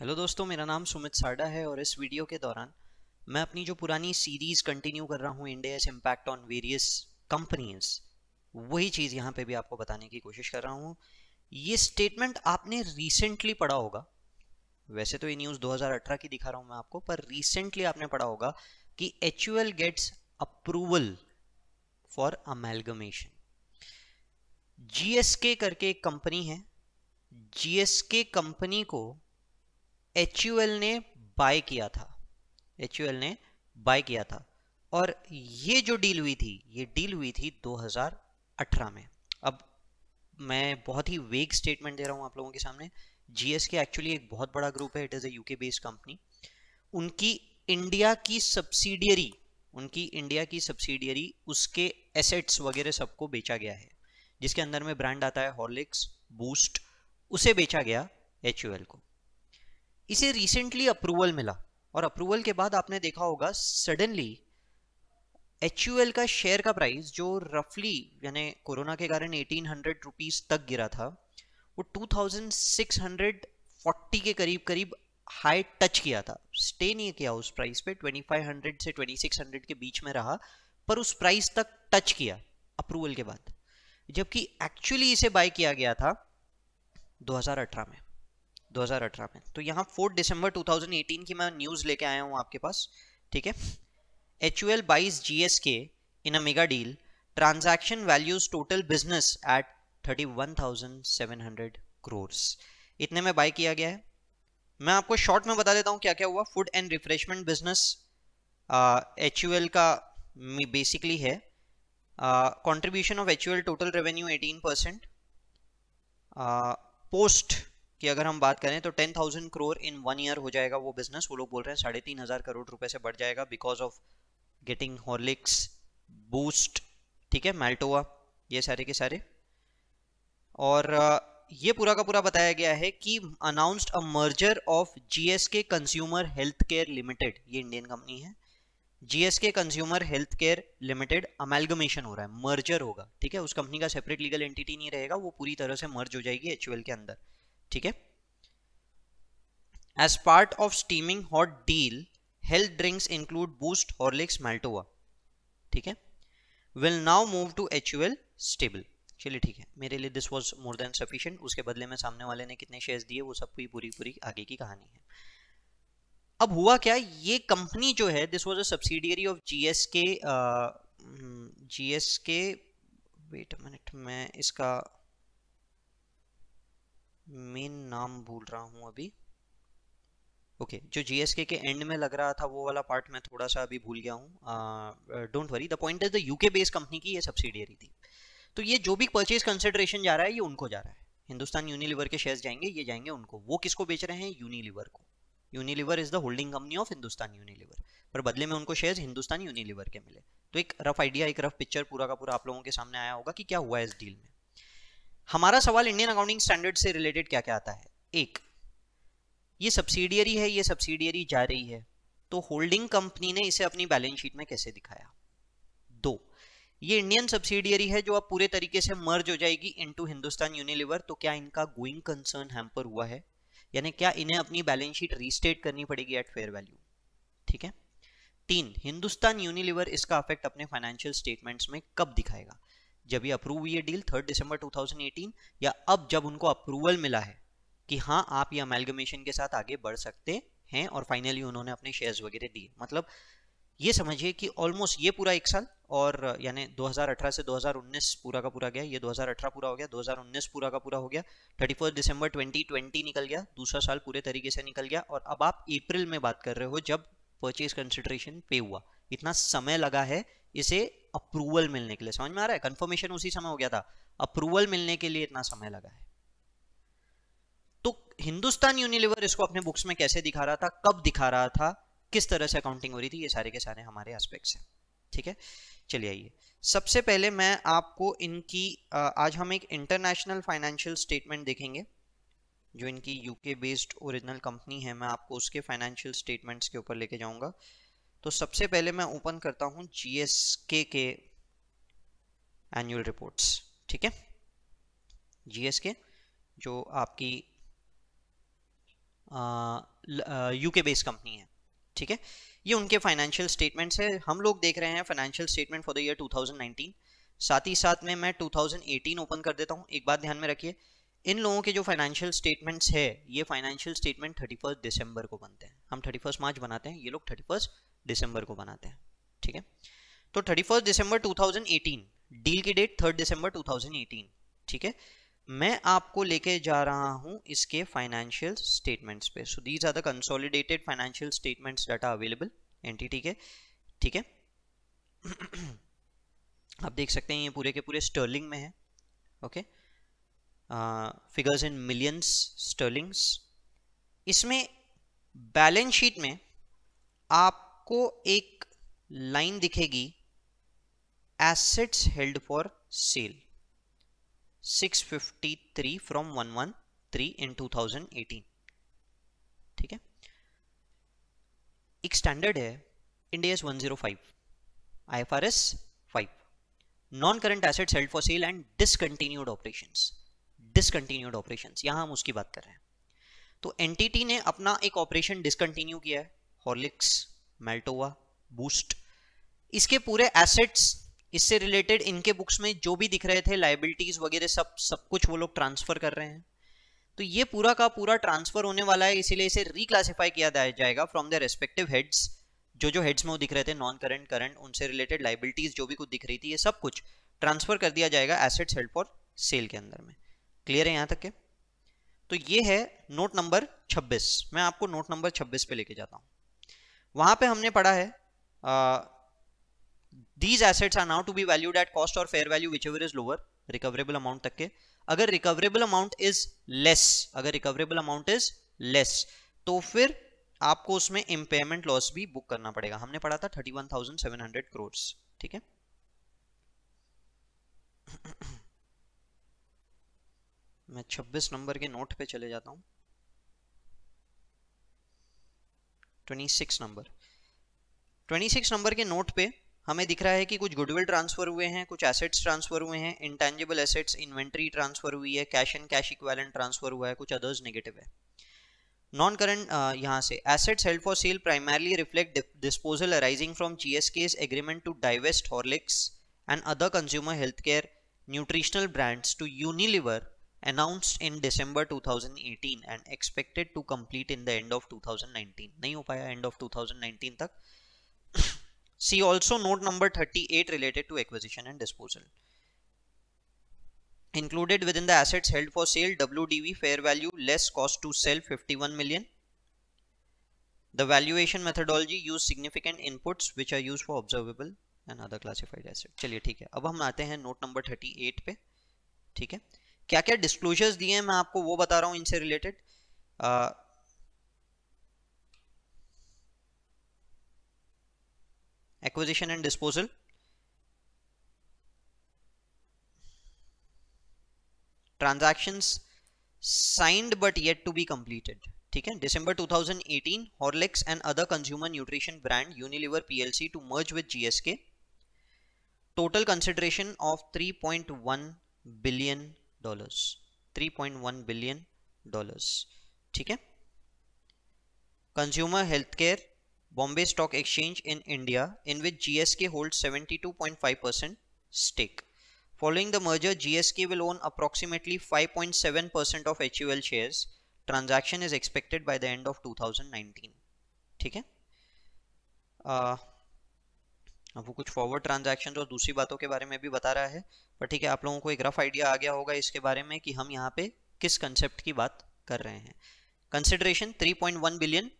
Hello दोस्तों मेरा नाम सुमित साडा है और इस वीडियो के दौरान मैं अपनी जो पुरानी सीरीज़ कंटिन्यू कर रहा हूँ India's impact on various companies वही चीज़ यहाँ पे भी आपको बताने की कोशिश कर रहा हूँ ये स्टेटमेंट आपने रिसेंटली पढ़ा होगा वैसे तो ये न्यूज़ 2018 की दिखा रहा हूँ मैं आपको पर रिसेंटली आपने पढ़ा होगा कि H gets approval for amalgamation G करके एक कंपनी है जीएसके कंपनी को एच ने बाय किया था एच ने बाय किया था और ये जो डील हुई थी ये डील हुई थी 2018 में अब मैं बहुत ही वेग स्टेटमेंट दे रहा हूँ आप लोगों के सामने जी के एक्चुअली एक बहुत बड़ा ग्रुप है it is a UK based company उनकी इंडिया की सब्सिडियरी उनकी इंडिया की सब्सिडियरी उसके एसेट्स वगैरह सबको बेचा गया है जिसके अंदर में ब्रांड आता है हॉर्लिक्स बूस्ट उसे बेचा गया एच को इसे रिसेंटली अप्रूवल मिला और अप्रूवल के बाद आपने देखा होगा सडनली एच का शेयर का प्राइस जो रफली यानी कोरोना के कारण एटीन हंड्रेड रुपीज़ तक गिरा था वो two thousand six hundred forty के करीब करीब हाई टच किया था स्टे नहीं किया उस प्राइस पे 2500 से 2600 के बीच में रहा पर उस प्राइस तक टच किया अप्रूवल के बाद जबकि एक्चुअली इसे बाय किया गया था 2018 में 2018 में तो यहाँ 4 दिसंबर 2018 की मैं न्यूज़ लेके आया हूँ आपके पास ठीक है एच यू एल बाईस G S K in a mega deal transaction values total business at 31,700 crores इतने में बाय किया गया है मैं आपको शॉर्ट में बता देता हूँ क्या क्या हुआ food and refreshment business H U L का बेसिकली है contribution of H U L total revenue eighteen percent post कि अगर हम बात करें तो ten thousand crore in one year हो जाएगा वो बिजनेस वो लोग बोल रहे हैं साढ़े तीन हज़ार करोड़ रुपए से बढ़ जाएगा because of getting Horlicks Boost ठीक है मेल्टोवा ये सारे के सारे और ये पूरा का पूरा बताया गया है कि announced a merger of GSK consumer health care limited ये इंडियन कंपनी है GSK consumer health care limited amalgamation हो रहा है मर्जर होगा ठीक है उस कंपनी का सेपरेट लीगल एंटिटी नहीं रहेगा वो पूरी तरह से मर्ज हो जाएगी एचयूएल के अंदर ठीक है as part of steaming hot deal health drinks include Boost Horlicks Maltova ठीक है will now move to H U L stable चलिए ठीक है मेरे लिए this was more than sufficient उसके बदले में सामने वाले ने कितने शेयर दिए वो सब की पूरी पूरी आगे की कहानी है अब हुआ क्या ये कंपनी जो है this was a subsidiary of G S K G S K wait minute मैं इसका मेन नाम भूल रहा हूँ अभी ओके okay, जो जीएसके के एंड में लग रहा था वो वाला पार्ट मैं थोड़ा सा अभी भूल गया हूँ don't worry the point is the UK based company की ये सब्सिडियरी थी तो ये जो भी परचेज कंसिडरेशन जा रहा है ये उनको जा रहा है हिंदुस्तान यूनिलीवर के शेयर्स जाएंगे ये जाएंगे उनको वो किसको बेच रहे हैं यूनिलीवर को Unilever is the holding company of Hindustan Unilever पर बदले में उनको शेयर्स हिंदुस्तान यूनिलीवर के मिले तो एक रफ आइडिया एक रफ पिक्चर पूरा का पूरा आप लोगों के सामने आया होगा कि क्या हुआ है इस डील में हमारा सवाल इंडियन अकाउंटिंग स्टैंडर्ड से रिलेटेड क्या क्या आता है एक ये सब्सिडियरी है ये सब्सिडियरी जा रही है तो होल्डिंग कंपनी ने इसे अपनी बैलेंस शीट में कैसे दिखाया दो ये इंडियन सब्सिडियरी है जो अब पूरे तरीके से मर्ज हो जाएगी इनटू हिंदुस्तान यूनिलीवर तो क्या इनका गोइंग कंसर्न हैम्पर हुआ है यानी क्या इन्हें अपनी बैलेंस शीट रीस्टेट करनी पड़ेगी एट फेयर वैल्यू ठीक है तीन हिंदुस्तान यूनिलीवर इसका अफेक्ट अपने फाइनेंशियल स्टेटमेंट्स में कब दिखाएगा जब ये अप्रूव हुई है डील थर्ड दिसंबर 2018 या अब जब उनको अप्रूवल मिला है कि हाँ आप ये अमेलगमेशन के साथ आगे बढ़ सकते हैं और फाइनली उन्होंने अपने शेयर्स वगैरह दिए मतलब ये समझिए कि ऑलमोस्ट ये पूरा एक साल और यानी 2018 से 2019 पूरा का पूरा गया ये 2018 पूरा हो गया 2019 पूरा का पूरा हो गया 31 दिसंबर 2020 निकल गया दूसरा साल पूरे तरीके से निकल गया और अब आप अप्रैल में बात कर रहे हो जब परचेज कंसिडरेशन पे हुआ इतना समय लगा है इसे अप्रूवल मिलने के लिए समझ में आ रहा है कंफर्मेशन उसी समय हो गया था अप्रूवल मिलने के लिए इतना समय लगा है तो हिंदुस्तान यूनिलिवर इसको अपने बुक्स में कैसे दिखा रहा था कब दिखा रहा था किस तरह से अकाउंटिंग हो रही थी ये सारे के सारे हमारे एस्पेक्ट्स हैं ठीक है चलिए आइए सबसे पहले मैं आपको इनकी आज हम एक इंटरनेशनल फाइनेंशियल स्टेटमेंट देखेंगे जो इनकी यूके बेस्ड ओरिजिनल कंपनी है मैं आपको उसके फाइनेंशियल स्टेटमेंट्स के ऊपर लेके जाऊंगा तो सबसे पहले मैं ओपन करता हूँ जी एस के के एनुअल रिपोर्ट्स ठीक है जी एस के जो आपकी यूके बेस्ड कंपनी है ठीक है ये उनके फाइनेंशियल स्टेटमेंट्स है हम लोग देख रहे हैं financial statement for the year 2019 साथ ही साथ में मैं 2018 ओपन कर देता हूँ एक बात ध्यान में रखिए इन लोगों के जो फाइनेंशियल स्टेटमेंट्स है ये फाइनेंशियल स्टेटमेंट थर्टी दिसंबर को बनते हैं हम थर्टी मार्च बनाते हैं ये लोग दिसंबर को बनाते हैं ठीक है तो थर्टी फर्स्ट दिसंबर 2018 डील की डेट थर्ड दिसंबर 2018 ठीक है मैं आपको लेके जा रहा हूं इसके फाइनेंशियल स्टेटमेंट्स पे so these are the consolidated financial statements data available entity के ठीक है आप देख सकते हैं ये पूरे के पूरे स्टर्लिंग में है okay figures in millions sterlings इसमें बैलेंस शीट में आप आपको एक लाइन दिखेगी assets held for sale 653 from 113 in 2018 ठीक है एक स्टैंडर्ड है Ind AS 105 S 5 non current assets held for sale and discontinued operations discontinued operations यहां हम उसकी बात कर रहे हैं तो एनटीटी ने अपना एक ऑपरेशन डिसकंटिन्यू किया है हॉर्लिक्स मेल्टोवा बूस्ट इसके पूरे एसेट्स इससे रिलेटेड इनके बुक्स में जो भी दिख रहे थे लाइबिलिटीज वगैरह सब सब कुछ वो लोग ट्रांसफर कर रहे हैं तो ये पूरा का पूरा ट्रांसफर होने वाला है इसीलिए इसे रिक्लासीफाई किया जाएगा फ्रॉम द रेस्पेक्टिव हेड्स जो जो हेड्स में वो दिख रहे थे नॉन करंट करंट उनसे रिलेटेड लाइबिलिटीज जो भी कुछ दिख रही थी ये सब कुछ ट्रांसफर कर दिया जाएगा एसेट्स हेल्ड फॉर सेल के अंदर में क्लियर है यहाँ तक के तो ये है नोट नंबर 26 मैं आपको नोट नंबर 26 पे लेके जाता हूँ वहां पे हमने पढ़ा है these assets are now to be valued at cost और fair value whichever is lower recoverable amount तक के अगर रिकवरेबल अमाउंट इज लेस अगर रिकवरेबल अमाउंट इज लेस तो फिर आपको उसमें इम्पेयरमेंट लॉस भी बुक करना पड़ेगा हमने पढ़ा था thirty one thousand seven hundred crore ठीक है मैं छब्बीस नंबर के नोट पे चले जाता हूं 26 नंबर 26 नंबर के नोट पे हमें दिख रहा है कि कुछ गुडविल ट्रांसफर हुए हैं कुछ एसेट्स ट्रांसफर हुए हैं इंटेंजिबल एसेट्स इन्वेंट्री ट्रांसफर हुई है cash and cash equivalent transfer हुआ है कुछ अदर्स नेगेटिव है नॉन करंट यहाँ से assets held for sale primarily reflect disposal arising from GSK's agreement to divest Horlicks and other consumer health care nutritional brands to Unilever announced in December 2018 and expected to complete in the end of 2019 नहीं हो पाया end of 2019 तक see also note number 38 related to acquisition and disposal included within the assets held for sale W fair value less cost to sale 51 million the valuation methodology use significant inputs which are use for observable and other classified asset चलिए ठीक है अब हम आते हैं note number 38 पे ठीक है क्या क्या डिस्क्लोजर्स दिए हैं मैं आपको वो बता रहा हूं इनसे related acquisition and disposal transactions signed but yet to be completed ठीक है December 2018 Horlicks and other consumer nutrition brand Unilever PLC to merge with GSK total consideration of 3.1 billion dollars 3.1 billion dollars ठीक है consumer health care Bombay stock exchange in India in which GSK hold 72.5 percent stake Following the merger, GSK will own approximately 5.7% of HUL shares. Transaction is expected by the end of 2019. ठीक है? Uh, वो कुछ forward transaction और दूसरी बातों के बारे में भी बता रहा है पर ठीक है आप लोगों को एक रफ आइडिया आ गया होगा इसके बारे में कि हम यहाँ पे किस कंसेप्ट की बात कर रहे हैं कंसिडरेशन 3.1 बिलियन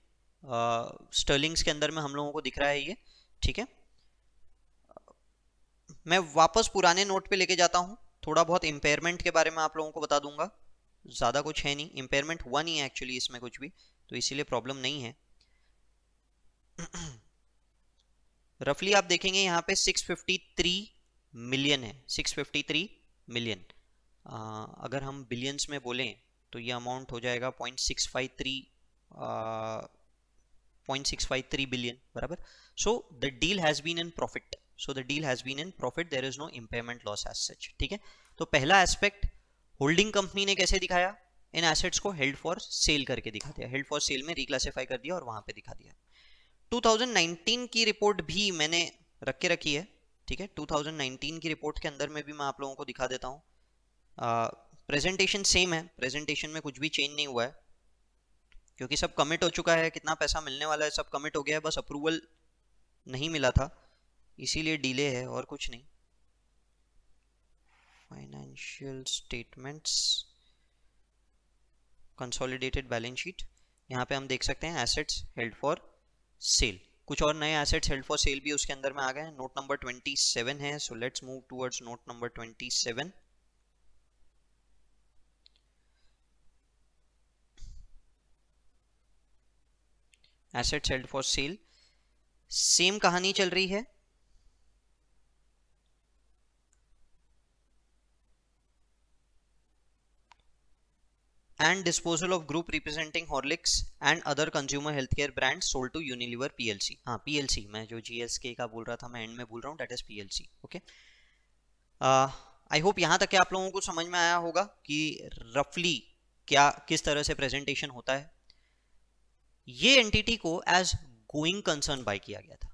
स्टर्लिंग्स के अंदर में हम लोगों को दिख रहा है ये ठीक है मैं वापस पुराने नोट पे लेके जाता हूँ थोड़ा बहुत इम्पेयरमेंट के बारे में आप लोगों को बता दूंगा ज़्यादा कुछ है नहीं इम्पेयरमेंट वन ही एक्चुअली इसमें कुछ भी तो इसीलिए प्रॉब्लम नहीं है रफली आप देखेंगे यहाँ पे 653 मिलियन है 653 मिलियन अगर हम बिलियंस में बोलें तो ये अमाउंट हो जाएगा 0.653 0.653 बिलियन बराबर so the deal has been in profit so the deal has been in profit there is no impairment loss as such ठीक है तो पहला एस्पेक्ट होल्डिंग कंपनी ने कैसे दिखाया इन एसेट्स को हेल्ड फॉर सेल करके दिखा दिया हेल्ड फॉर सेल में रिक्लासीफाई कर दिया और वहां पे दिखा दिया 2019 की रिपोर्ट भी मैंने रख के रखी है ठीक है 2019 की रिपोर्ट के अंदर में भी मैं आप लोगों को दिखा देता हूँ प्रेजेंटेशन सेम है प्रेजेंटेशन में कुछ भी चेंज नहीं हुआ है क्योंकि सब कमिट हो चुका है कितना पैसा मिलने वाला है सब कमिट हो गया है बस अप्रूवल नहीं मिला था इसीलिए डिले है और कुछ नहीं financial statements consolidated balance sheet यहाँ पे हम देख सकते हैं एसेट्स हेल्ड फॉर सेल कुछ और नए एसेट्स हेल्ड फॉर सेल भी उसके अंदर में आ गए नोट नंबर 27 है so let's move towards note number 27 assets held for sale same कहानी चल रही है and disposal of group representing Horlicks and other consumer healthcare brands sold to Unilever PLC. हाँ PLC मैं जो GSK का बोल रहा था मैं end में बोल रहा हूँ that is PLC. Okay. Uh, I hope यहाँ तक के आप लोगों को समझ में आया होगा कि roughly क्या किस तरह से presentation होता है ये entity को as going concern buy किया गया था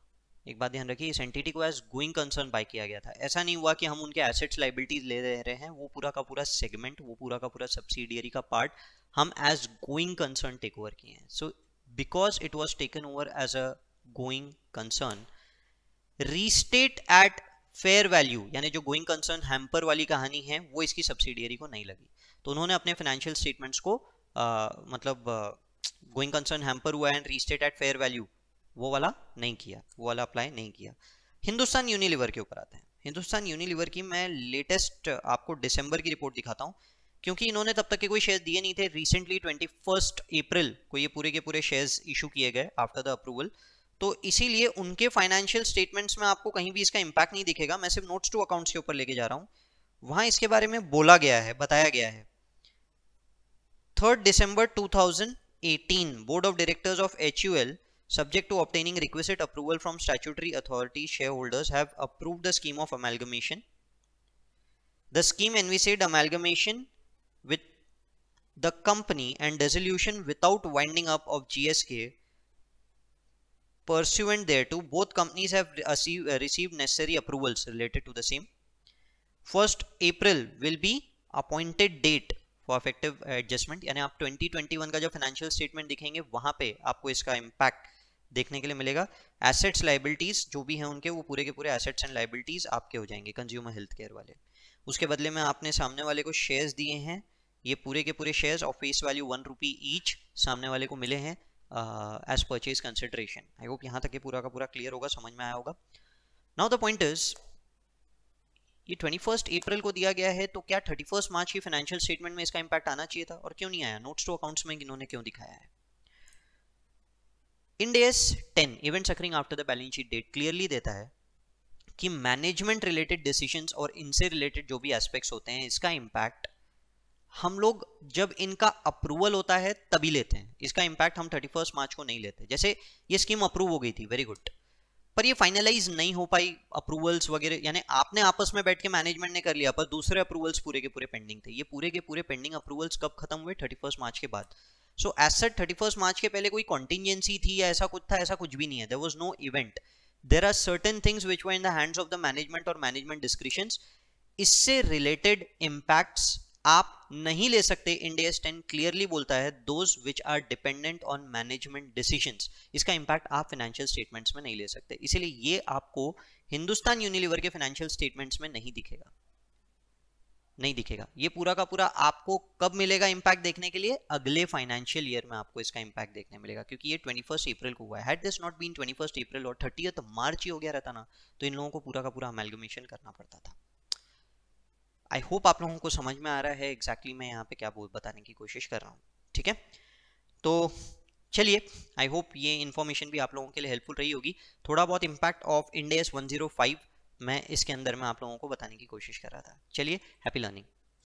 एक बात ध्यान रखिए इस एंटिटी को एज गोइंग कंसर्न बाय किया गया था ऐसा नहीं हुआ कि हम उनके एसेट्स लाइबिलिटीज ले रहे हैं वो पूरा का पूरा सेगमेंट वो पूरा का पूरा सब्सिडियरी का पार्ट हम as going concern take over किए हैं so because it was taken over as a going concern restate at fair value यानी जो गोइंग कंसर्न हैम्पर वाली कहानी है वो इसकी सब्सिडियरी को नहीं लगी तो उन्होंने अपने फाइनेंशियल स्टेटमेंट्स को आ, मतलब गोइंग कंसर्न हैम्पर हुआ and restate at fair value वो वाला नहीं किया वो वाला अप्लाई नहीं किया हिंदुस्तान यूनिलीवर के ऊपर आते हैं हिंदुस्तान यूनिलीवर की मैं लेटेस्ट आपको दिसंबर की रिपोर्ट दिखाता हूँ क्योंकि इन्होंने तब तक के कोई शेयर दिए नहीं थे रिसेंटली ट्वेंटी फर्स्ट अप्रैल को ये पूरे के पूरे शेयर्स इशू किए गए आफ्टर द अप्रूवल तो इसीलिए उनके फाइनेंशियल स्टेटमेंट्स में आपको कहीं भी इसका इम्पैक्ट नहीं दिखेगा मैं सिर्फ नोट्स टू अकाउंट्स के ऊपर लेके जा रहा हूँ वहाँ इसके बारे में बोला गया है बताया गया है third December 2018 board of directors of H Subject to obtaining requisite approval from statutory authority, shareholders have approved the scheme of amalgamation. The scheme envisaged amalgamation with the company and dissolution without winding up of GSK. Pursuant thereto, both companies have uh, received necessary approvals related to the same. 1st April will be appointed date for effective adjustment. यानी आप 2021 का जो financial statement दिखेंगे वहां पे आपको इसका impact देखने के लिए मिलेगा एसेट्स लाइबिलिटीज़ जो भी हैं उनके वो पूरे के पूरे एसेट्स एंड लाइबिलिटीज़ आपके हो जाएंगे कंज्यूमर हेल्थ केयर वाले उसके बदले में आपने सामने वाले को शेयर्स दिए हैं ये पूरे के पूरे शेयर्स और face value one rupee each सामने वाले को मिले हैं as purchase consideration I hope यहाँ तक ये पूरा का पूरा क्लियर होगा समझ में आया होगा नाउ द पॉइंट इज़ ये ट्वेंटी फर्स्ट अप्रैल को दिया गया है तो क्या थर्टी फर्स्ट मार्च की फाइनेंशियल स्टेटमेंट में इसका इम्पैक्ट आना चाहिए था और क्यों नहीं आया नोट्स टू अकाउंट्स में इन्होंने क्यों दिखाया है Ind AS 10 events occurring after the balance sheet date clearly देता है कि मैनेजमेंट रिलेटेड डिसीजंस और इनसे रिलेटेड जो भी एस्पेक्ट्स होते हैं इसका इम्पैक्ट हम लोग जब इनका अप्रूवल होता है तभी लेते हैं इसका इम्पैक्ट हम थर्टी मार्च को नहीं लेते जैसे ये स्कीम अप्रूव हो गई थी वेरी गुड पर ये फाइनलाइज नहीं हो पाई अप्रूवल्स वगैरह यानी आपने आपस में बैठ के मैनेजमेंट ने कर लिया पर दूसरे अप्रूवल्स पूरे के पूरे पेंडिंग थे ये पूरे के पूरे पेंडिंग अप्रूवल्स कब खत्म हुए थर्टी मार्च के बाद so as sir thirty first March के पहले कोई कॉन्टीजेंसी थी या ऐसा कुछ था ऐसा कुछ भी नहीं है there was no event there are certain things which were in hands of the management और मैनेजमेंट डिस्क्रिप्शन इससे रिलेटेड इम्पैक्ट्स आप नहीं ले सकते इंडिया टेन क्लियरली बोलता है those which are dependent on management decision इसका इंपैक्ट आप फाइनेंशियल स्टेटमेंट्स में नहीं ले सकते इसीलिए ये आपको हिंदुस्तान यूनिलीवर के फाइनेंशियल स्टेटमेंट्स में नहीं दिखेगा नहीं दिखेगा ये पूरा का पूरा आपको कब मिलेगा इंपैक्ट देखने के लिए अगले फाइनेंशियल ईयर में आपको इसका इम्पैक्ट देखने मिलेगा क्योंकि ये ट्वेंटी फर्स्ट अप्रैल को हुआ है had this not been twenty first April और थर्टी तो मार्च ही हो गया रहता ना तो इन लोगों को पूरा का पूरा अमेलगमेशन करना पड़ता था आई होप आप लोगों को समझ में आ रहा है एग्जैक्टली exactly मैं यहाँ पे क्या बोल बताने की कोशिश कर रहा हूँ ठीक है तो चलिए आई होप ये इन्फॉर्मेशन भी आप लोगों के लिए हेल्पफुल रही होगी थोड़ा बहुत इम्पैक्ट ऑफ इंडेस वन मैं इसके अंदर में आप लोगों को बताने की कोशिश कर रहा था चलिए हैप्पी लर्निंग